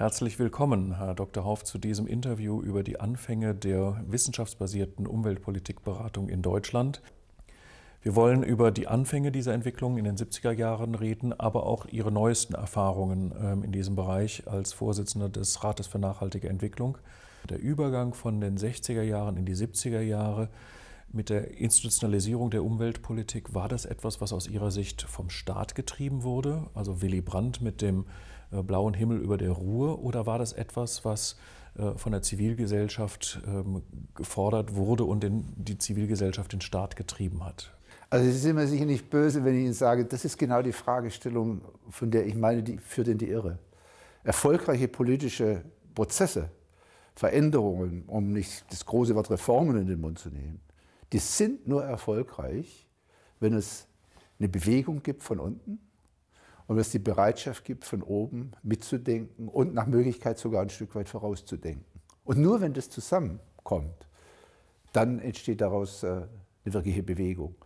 Herzlich willkommen, Herr Dr. Hauf, zu diesem Interview über die Anfänge der wissenschaftsbasierten Umweltpolitikberatung in Deutschland. Wir wollen über die Anfänge dieser Entwicklung in den 70er Jahren reden, aber auch Ihre neuesten Erfahrungen ähm, in diesem Bereich als Vorsitzender des Rates für nachhaltige Entwicklung. Der Übergang von den 60er Jahren in die 70er Jahre mit der Institutionalisierung der Umweltpolitik, war das etwas, was aus Ihrer Sicht vom Staat getrieben wurde? Also Willy Brandt mit dem äh, blauen Himmel über der Ruhr oder war das etwas, was äh, von der Zivilgesellschaft ähm, gefordert wurde und die Zivilgesellschaft den Staat getrieben hat? Also Sie sind mir sicher nicht böse, wenn ich Ihnen sage, das ist genau die Fragestellung, von der ich meine, die führt in die Irre. Erfolgreiche politische Prozesse, Veränderungen, um nicht das große Wort Reformen in den Mund zu nehmen, die sind nur erfolgreich, wenn es eine Bewegung gibt von unten, und es die Bereitschaft gibt, von oben mitzudenken und nach Möglichkeit sogar ein Stück weit vorauszudenken. Und nur wenn das zusammenkommt, dann entsteht daraus äh, eine wirkliche Bewegung.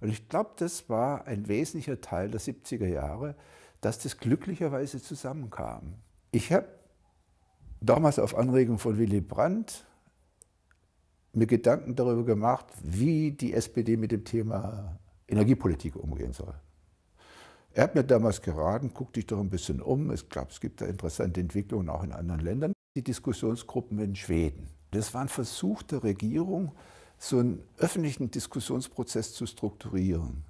Und ich glaube, das war ein wesentlicher Teil der 70er Jahre, dass das glücklicherweise zusammenkam. Ich habe damals auf Anregung von Willy Brandt mir Gedanken darüber gemacht, wie die SPD mit dem Thema Energiepolitik umgehen soll. Er hat mir damals geraten, guck dich doch ein bisschen um. Ich glaube, es gibt da interessante Entwicklungen auch in anderen Ländern. Die Diskussionsgruppen in Schweden. Das war ein Versuch der Regierung, so einen öffentlichen Diskussionsprozess zu strukturieren.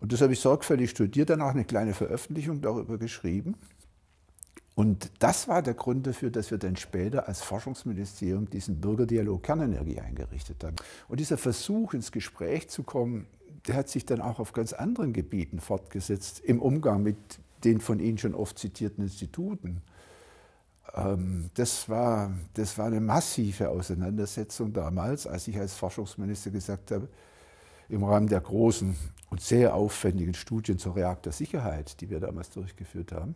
Und das habe ich sorgfältig studiert, dann auch eine kleine Veröffentlichung darüber geschrieben. Und das war der Grund dafür, dass wir dann später als Forschungsministerium diesen Bürgerdialog Kernenergie eingerichtet haben. Und dieser Versuch, ins Gespräch zu kommen der hat sich dann auch auf ganz anderen Gebieten fortgesetzt im Umgang mit den von Ihnen schon oft zitierten Instituten. Ähm, das war, das war eine massive Auseinandersetzung damals, als ich als Forschungsminister gesagt habe, im Rahmen der großen und sehr aufwendigen Studien zur Reaktorsicherheit, die wir damals durchgeführt haben,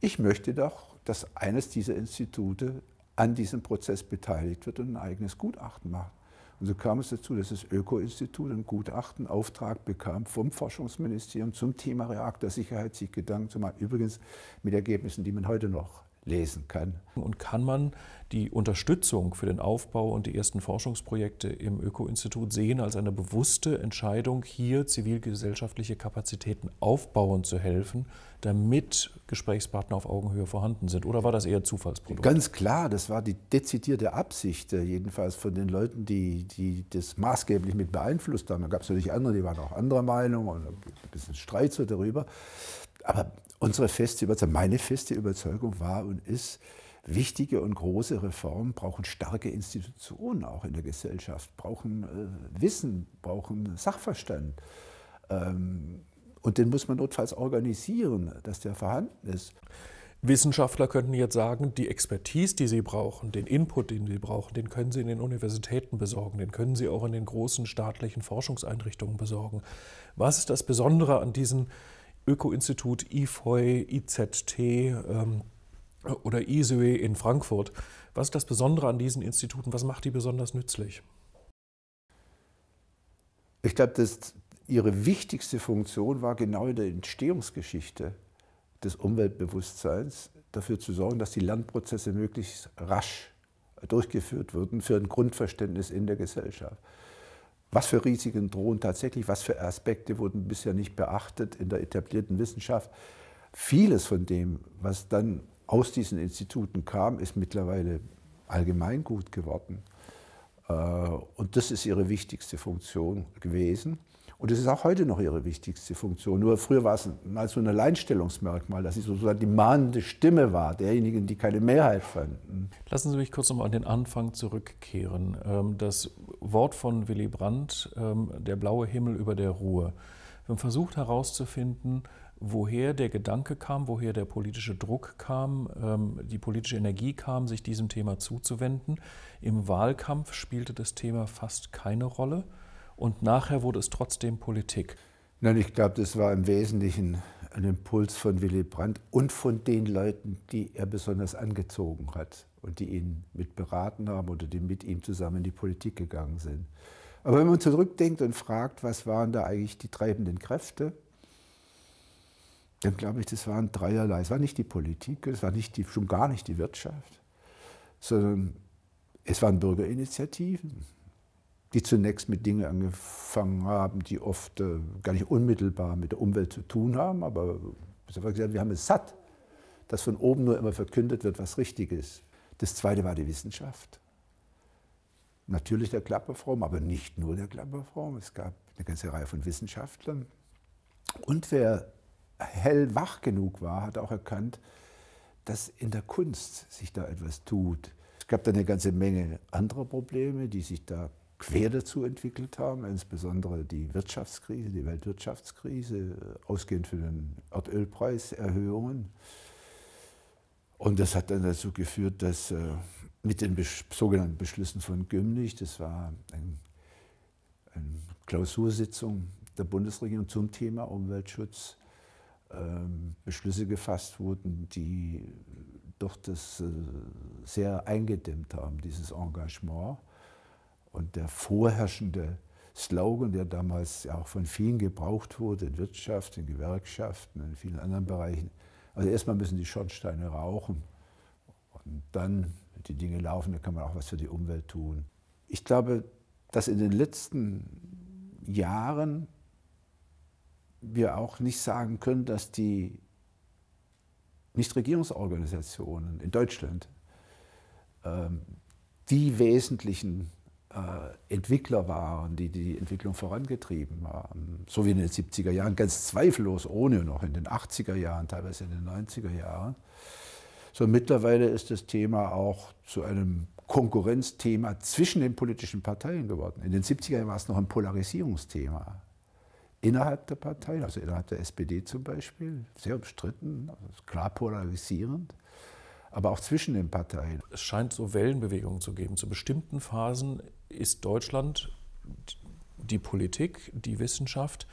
ich möchte doch, dass eines dieser Institute an diesem Prozess beteiligt wird und ein eigenes Gutachten macht. Und so kam es dazu, dass das Öko-Institut ein Gutachtenauftrag bekam vom Forschungsministerium zum Thema Reaktorsicherheit, sich Gedanken zu machen. Übrigens mit Ergebnissen, die man heute noch lesen kann. Und kann man die Unterstützung für den Aufbau und die ersten Forschungsprojekte im Öko-Institut sehen als eine bewusste Entscheidung, hier zivilgesellschaftliche Kapazitäten aufbauen zu helfen, damit Gesprächspartner auf Augenhöhe vorhanden sind? Oder war das eher Zufallsprodukt? Ganz klar, das war die dezidierte Absicht, äh, jedenfalls von den Leuten, die, die das maßgeblich mit beeinflusst haben. Da gab es natürlich andere, die waren auch anderer Meinung und ein bisschen Streit so darüber. Aber unsere feste Überzeugung, meine feste Überzeugung war und ist, wichtige und große Reformen brauchen starke Institutionen auch in der Gesellschaft, brauchen äh, Wissen, brauchen Sachverstand. Ähm, und den muss man notfalls organisieren, dass der vorhanden ist. Wissenschaftler könnten jetzt sagen, die Expertise, die sie brauchen, den Input, den sie brauchen, den können sie in den Universitäten besorgen, den können sie auch in den großen staatlichen Forschungseinrichtungen besorgen. Was ist das Besondere an diesen Öko-Institut, IFOI, e, IZT ähm, oder ISOE in Frankfurt. Was ist das Besondere an diesen Instituten? Was macht die besonders nützlich? Ich glaube, dass ihre wichtigste Funktion war genau in der Entstehungsgeschichte des Umweltbewusstseins dafür zu sorgen, dass die Lernprozesse möglichst rasch durchgeführt wurden für ein Grundverständnis in der Gesellschaft. Was für Risiken drohen tatsächlich? Was für Aspekte wurden bisher nicht beachtet in der etablierten Wissenschaft? Vieles von dem, was dann aus diesen Instituten kam, ist mittlerweile allgemeingut geworden. Äh, und das ist ihre wichtigste Funktion gewesen. Und das ist auch heute noch ihre wichtigste Funktion. Nur früher war es mal so ein Alleinstellungsmerkmal, dass sie sozusagen die mahnende Stimme war, derjenigen, die keine Mehrheit fanden. Lassen Sie mich kurz nochmal an den Anfang zurückkehren. Ähm, das Wort von Willy Brandt, ähm, der blaue Himmel über der Ruhe. Wir haben versucht herauszufinden, woher der Gedanke kam, woher der politische Druck kam, ähm, die politische Energie kam, sich diesem Thema zuzuwenden. Im Wahlkampf spielte das Thema fast keine Rolle und nachher wurde es trotzdem Politik. Nein, ich glaube, das war im Wesentlichen ein Impuls von Willy Brandt und von den Leuten, die er besonders angezogen hat und die ihn mit beraten haben oder die mit ihm zusammen in die Politik gegangen sind. Aber wenn man zurückdenkt und fragt, was waren da eigentlich die treibenden Kräfte, dann glaube ich, das waren dreierlei. Es war nicht die Politik, es war nicht die, schon gar nicht die Wirtschaft, sondern es waren Bürgerinitiativen die zunächst mit Dingen angefangen haben, die oft äh, gar nicht unmittelbar mit der Umwelt zu tun haben, aber wir haben es satt, dass von oben nur immer verkündet wird, was richtig ist. Das Zweite war die Wissenschaft. Natürlich der Klapperfrom, aber nicht nur der Klapperfrom. Es gab eine ganze Reihe von Wissenschaftlern. Und wer hell wach genug war, hat auch erkannt, dass in der Kunst sich da etwas tut. Es gab da eine ganze Menge anderer Probleme, die sich da quer dazu entwickelt haben, insbesondere die Wirtschaftskrise, die Weltwirtschaftskrise, äh, ausgehend von den Erdölpreiserhöhungen. Und das hat dann dazu geführt, dass äh, mit den sogenannten Beschlüssen von Gümnich, das war ein, eine Klausursitzung der Bundesregierung zum Thema Umweltschutz, ähm, Beschlüsse gefasst wurden, die doch das äh, sehr eingedämmt haben, dieses Engagement. Und der vorherrschende Slogan, der damals ja auch von vielen gebraucht wurde, in Wirtschaft, in Gewerkschaften, in vielen anderen Bereichen, also erstmal müssen die Schornsteine rauchen und dann, wenn die Dinge laufen, dann kann man auch was für die Umwelt tun. Ich glaube, dass in den letzten Jahren wir auch nicht sagen können, dass die Nichtregierungsorganisationen in Deutschland ähm, die wesentlichen äh, Entwickler waren, die die Entwicklung vorangetrieben haben. So wie in den 70er Jahren, ganz zweifellos ohne noch in den 80er Jahren, teilweise in den 90er Jahren. So mittlerweile ist das Thema auch zu einem Konkurrenzthema zwischen den politischen Parteien geworden. In den 70er Jahren war es noch ein Polarisierungsthema. Innerhalb der Parteien, also innerhalb der SPD zum Beispiel, sehr umstritten, also klar polarisierend aber auch zwischen den Parteien. Es scheint so Wellenbewegungen zu geben. Zu bestimmten Phasen ist Deutschland, die Politik, die Wissenschaft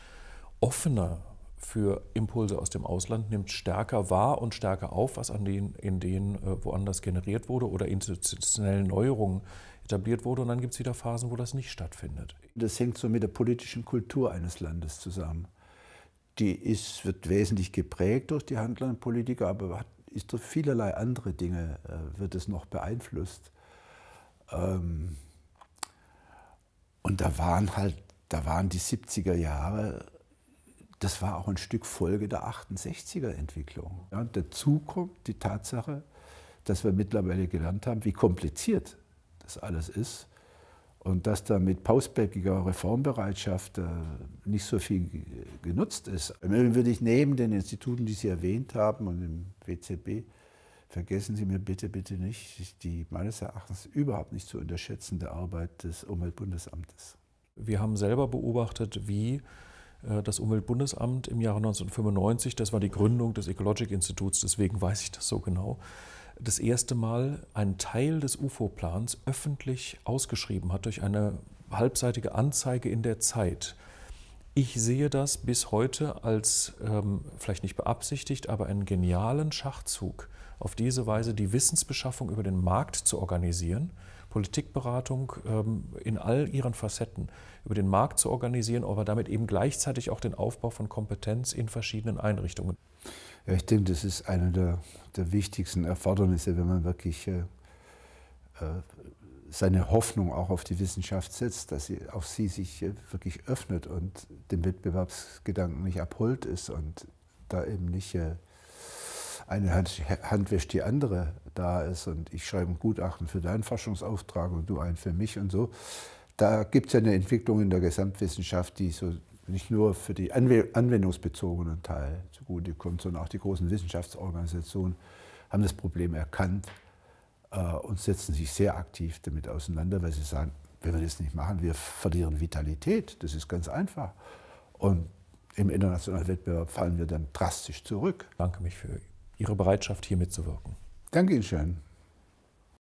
offener für Impulse aus dem Ausland, nimmt stärker wahr und stärker auf, was an den, in denen äh, woanders generiert wurde oder institutionellen Neuerungen etabliert wurde. Und dann gibt es wieder Phasen, wo das nicht stattfindet. Das hängt so mit der politischen Kultur eines Landes zusammen. Die ist, wird wesentlich geprägt durch die handelnden aber hat ist durch vielerlei andere Dinge äh, wird es noch beeinflusst. Ähm, und da waren halt, da waren die 70er Jahre, das war auch ein Stück Folge der 68er Entwicklung. Ja, dazu kommt die Tatsache, dass wir mittlerweile gelernt haben, wie kompliziert das alles ist und dass da mit pausbäckiger Reformbereitschaft äh, nicht so viel genutzt ist. Im Übrigen würde ich neben den Instituten, die Sie erwähnt haben und dem WCB, vergessen Sie mir bitte, bitte nicht die meines Erachtens überhaupt nicht zu unterschätzende Arbeit des Umweltbundesamtes. Wir haben selber beobachtet, wie äh, das Umweltbundesamt im Jahre 1995, das war die Gründung des Ecologic Instituts, deswegen weiß ich das so genau, das erste Mal einen Teil des UFO-Plans öffentlich ausgeschrieben hat durch eine halbseitige Anzeige in der Zeit. Ich sehe das bis heute als ähm, vielleicht nicht beabsichtigt, aber einen genialen Schachzug, auf diese Weise die Wissensbeschaffung über den Markt zu organisieren, Politikberatung ähm, in all ihren Facetten über den Markt zu organisieren, aber damit eben gleichzeitig auch den Aufbau von Kompetenz in verschiedenen Einrichtungen. Ja, ich denke, das ist eine der, der wichtigsten Erfordernisse, wenn man wirklich äh, äh seine Hoffnung auch auf die Wissenschaft setzt, dass sie auf sie sich äh, wirklich öffnet und dem Wettbewerbsgedanken nicht abholt ist und da eben nicht äh, eine Hand, Hand wäscht die andere da ist und ich schreibe ein Gutachten für deinen Forschungsauftrag und du einen für mich und so. Da gibt es ja eine Entwicklung in der Gesamtwissenschaft, die so nicht nur für die anwendungsbezogenen Teil zugute kommt, sondern auch die großen Wissenschaftsorganisationen haben das Problem erkannt äh, und setzen sich sehr aktiv damit auseinander, weil sie sagen, wenn wir das nicht machen, wir verlieren Vitalität. Das ist ganz einfach. Und im internationalen Wettbewerb fallen wir dann drastisch zurück. Danke mich für Ihre Bereitschaft, hier mitzuwirken. Danke Ihnen schön.